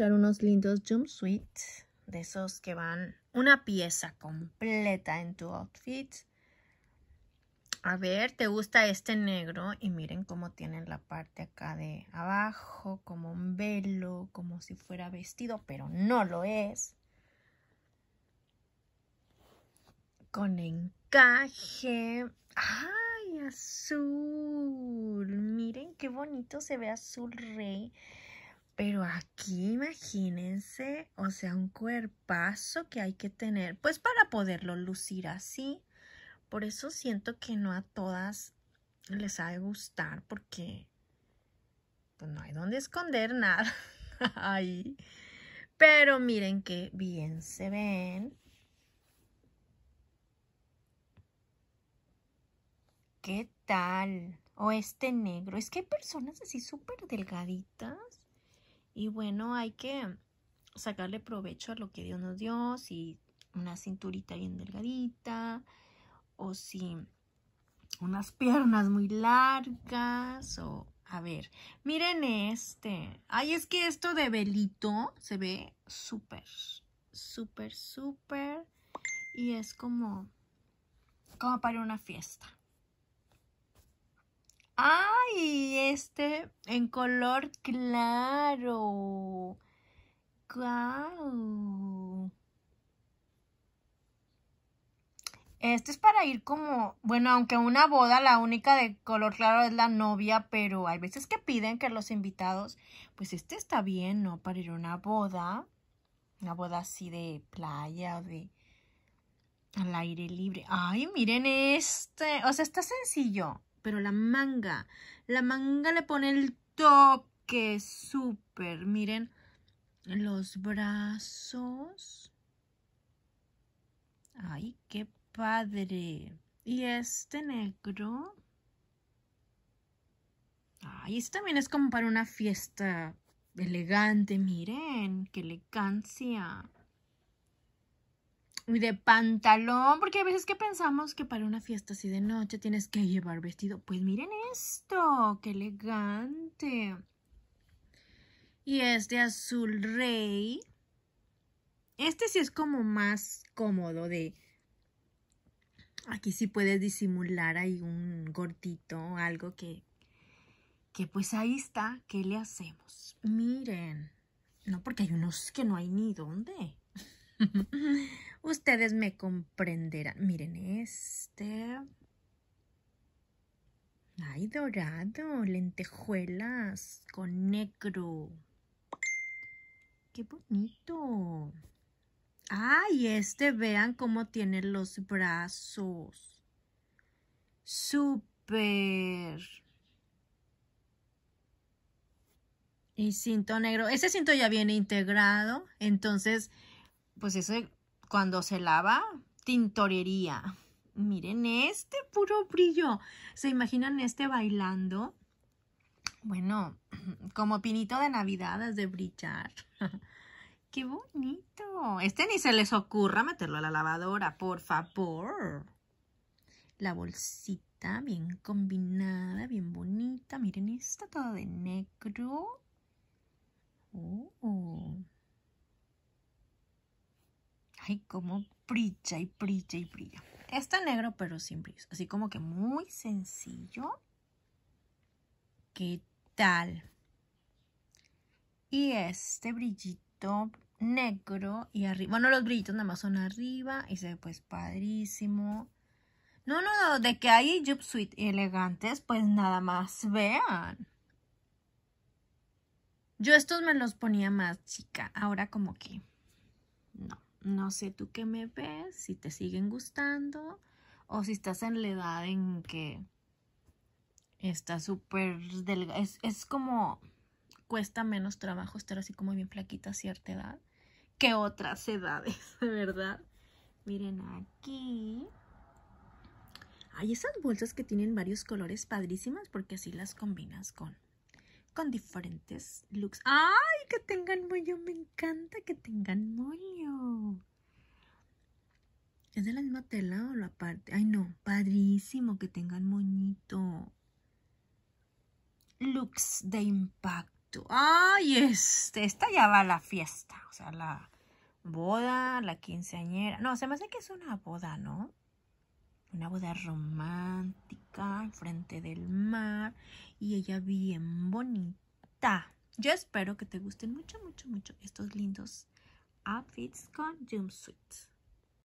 unos lindos jumpsuits, de esos que van una pieza completa en tu outfit. A ver, ¿te gusta este negro? Y miren cómo tienen la parte acá de abajo, como un velo, como si fuera vestido, pero no lo es. Con encaje. ¡Ay, azul! Miren qué bonito se ve azul rey. Pero aquí imagínense, o sea, un cuerpazo que hay que tener, pues para poderlo lucir así. Por eso siento que no a todas les ha de gustar, porque pues, no hay donde esconder nada ahí. Pero miren qué bien se ven. ¿Qué tal? O este negro. Es que hay personas así súper delgaditas y bueno, hay que sacarle provecho a lo que Dios nos dio, si una cinturita bien delgadita, o si unas piernas muy largas, o a ver, miren este. Ay, es que esto de velito se ve súper, súper, súper, y es como, como para una fiesta. ¡Ay! Este en color claro. ¡Guau! Este es para ir como, bueno, aunque una boda la única de color claro es la novia, pero hay veces que piden que los invitados, pues este está bien, ¿no? Para ir a una boda, una boda así de playa de al aire libre. Ay, miren este, o sea, está sencillo. Pero la manga, la manga le pone el toque súper. Miren los brazos. Ay, qué padre. Y este negro. Ay, este también es como para una fiesta elegante. Miren, qué elegancia y de pantalón, porque a veces que pensamos que para una fiesta así de noche tienes que llevar vestido. Pues miren esto, qué elegante. Y este azul rey. Este sí es como más cómodo de... Aquí sí puedes disimular ahí un gordito o algo que... Que pues ahí está, ¿qué le hacemos? Miren. No, porque hay unos que no hay ni dónde. Ustedes me comprenderán. Miren este. Ay, dorado, lentejuelas con negro. ¡Qué bonito! ¡Ay, este! Vean cómo tiene los brazos. ¡Súper! Y cinto negro. Ese cinto ya viene integrado, entonces pues ese cuando se lava, tintorería. Miren este puro brillo. ¿Se imaginan este bailando? Bueno, como pinito de Navidad es de brillar. ¡Qué bonito! Este ni se les ocurra meterlo a la lavadora, por favor. La bolsita bien combinada, bien bonita. Miren esta, toda de negro. Oh. Ay, como brilla y brilla y brilla. Está negro, pero sin brillos. Así como que muy sencillo. ¿Qué tal? Y este brillito negro y arriba. Bueno, los brillitos nada más son arriba y se ve pues padrísimo. No, no, no, de que hay jup suite elegantes, pues nada más vean. Yo estos me los ponía más chica, ahora como que no no sé tú qué me ves, si te siguen gustando o si estás en la edad en que está súper delgada. Es, es, como cuesta menos trabajo estar así como bien flaquita a cierta edad que otras edades, de verdad. Miren aquí. Hay esas bolsas que tienen varios colores padrísimas porque así las combinas con con diferentes looks. ¡Ay, que tengan moño! Me encanta que tengan moño. ¿Es de la misma tela o la parte? Ay, no, padrísimo que tengan moñito. Looks de impacto. Ay, este, esta ya va a la fiesta. O sea, la boda, la quinceañera. No, se me hace que es una boda, ¿no? una boda romántica frente del mar y ella bien bonita. Yo espero que te gusten mucho, mucho, mucho estos lindos outfits con jumpsuits.